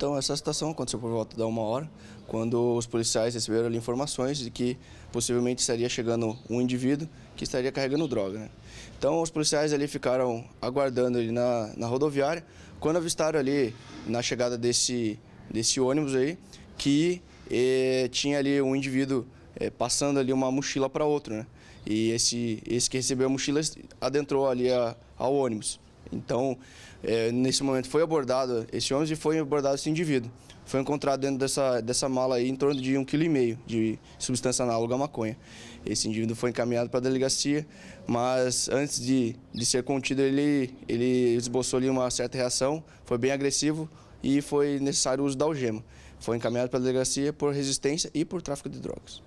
Então, essa situação aconteceu por volta da uma hora, quando os policiais receberam ali informações de que possivelmente estaria chegando um indivíduo que estaria carregando droga. Né? Então, os policiais ali ficaram aguardando ali na, na rodoviária, quando avistaram ali na chegada desse, desse ônibus aí, que eh, tinha ali um indivíduo eh, passando ali uma mochila para outro, né? E esse, esse que recebeu a mochila adentrou ali a, ao ônibus. Então, é, nesse momento foi abordado esse homem e foi abordado esse indivíduo. Foi encontrado dentro dessa, dessa mala aí em torno de 1,5 e kg de substância análoga à maconha. Esse indivíduo foi encaminhado para a delegacia, mas antes de, de ser contido, ele, ele esboçou ali uma certa reação, foi bem agressivo e foi necessário o uso da algema. Foi encaminhado para a delegacia por resistência e por tráfico de drogas.